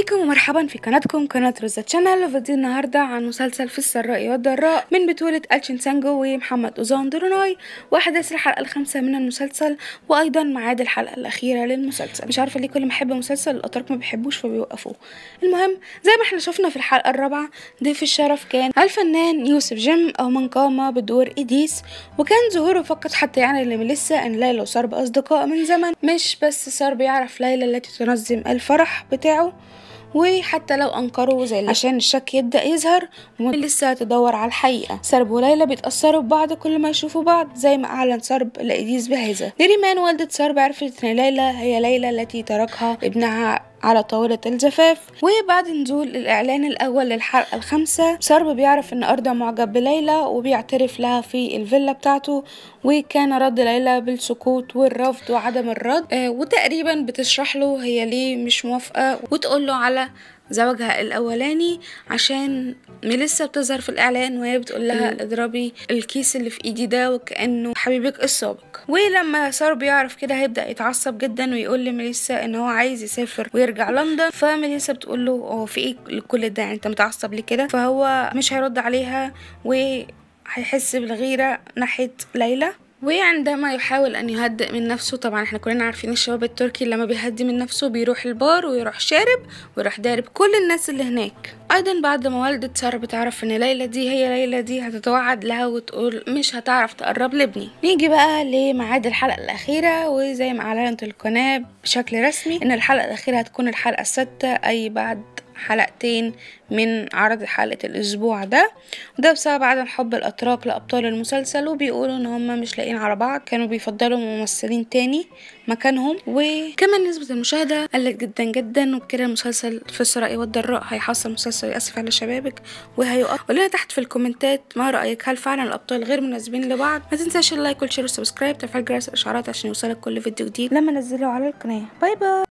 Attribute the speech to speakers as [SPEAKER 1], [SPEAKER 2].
[SPEAKER 1] بيكم ومرحبا في قناتكم قناة روزا تشانل فيديو النهاردة عن مسلسل في السراء والضراء من بطولة ألشين سانجو ومحمد أوزان دروناي وأحداث الحلقة الخامسة من المسلسل وأيضا معاد الحلقة الأخيرة للمسلسل مش عارفة ليه كل ما أحب مسلسل الأتراك ما بيحبوش فبيوقفوه المهم زي ما احنا شفنا في الحلقة الرابعة ضيف الشرف كان الفنان يوسف جيم أو من قام بدور إديس وكان ظهوره فقط حتى يعني يعني لميليسا أن ليلى وصار بأصدقاء من زمن مش بس صار بيعرف ليلى التي تنظم الفرح بتاعه وحتى لو انكروا ذلك عشان الشك يبدا يظهر ولسه تدور على الحقيقه سرب وليلى بيتاثروا ببعض كل ما يشوفوا بعض زي ما اعلن سرب لاديس بهذا نريمان والده سرب عرفت ان ليلى هي ليلى التي تركها ابنها على طاولة الجفاف وبعد نزول الإعلان الأول للحلقة الخامسة سرب بيعرف إن أردا معجب بليلى وبيعترف لها في الفيلا بتاعته وكان رد ليلى بالسكوت والرفض وعدم الرد آه وتقريبا بتشرح له هي ليه مش موافقة وتقول له على زوجها الاولاني عشان ميليسا بتظهر في الاعلان وهي بتقول لها اضربي الكيس اللي في ايدي ده وكانه حبيبك السابق ولما صار بيعرف كده هيبدا يتعصب جدا ويقول لميليسا ان هو عايز يسافر ويرجع لندن فميليسا بتقول له هو في ايه كل ده يعني انت متعصب ليه كده فهو مش هيرد عليها و هيحس بالغيره ناحيه ليلى وعندما يحاول أن يهدئ من نفسه طبعا احنا كلنا عارفين الشباب التركي لما بيهدي من نفسه بيروح البار ويروح شارب ويروح دارب كل الناس اللي هناك أيضا بعد ما والدة سارة بتعرف إن ليلى دي هي ليلى دي هتتوعد لها وتقول مش هتعرف تقرب لابني نيجي بقى لميعاد الحلقة الأخيرة وزي ما أعلنت القناة بشكل رسمي إن الحلقة الأخيرة هتكون الحلقة الستة أي بعد حلقتين من عرض حلقة الأسبوع ده وده بسبب عدم حب الأتراك لأبطال المسلسل وبيقولوا إن هما مش لاقيين على بعض كانوا بيفضلوا ممثلين تاني مكانهم وكمان نسبة المشاهدة قلت جدا جدا وكده المسلسل في الثراء والضراء هيحصل مسلسل يأسف على شبابك وهيقف قولنا تحت في الكومنتات ما رأيك هل فعلا الأبطال غير مناسبين لبعض ما تنساش اللايك والشير والسبسكرايب تفعيل جرس الإشعارات عشان يوصلك كل فيديو جديد لما نزله على القناة باي باي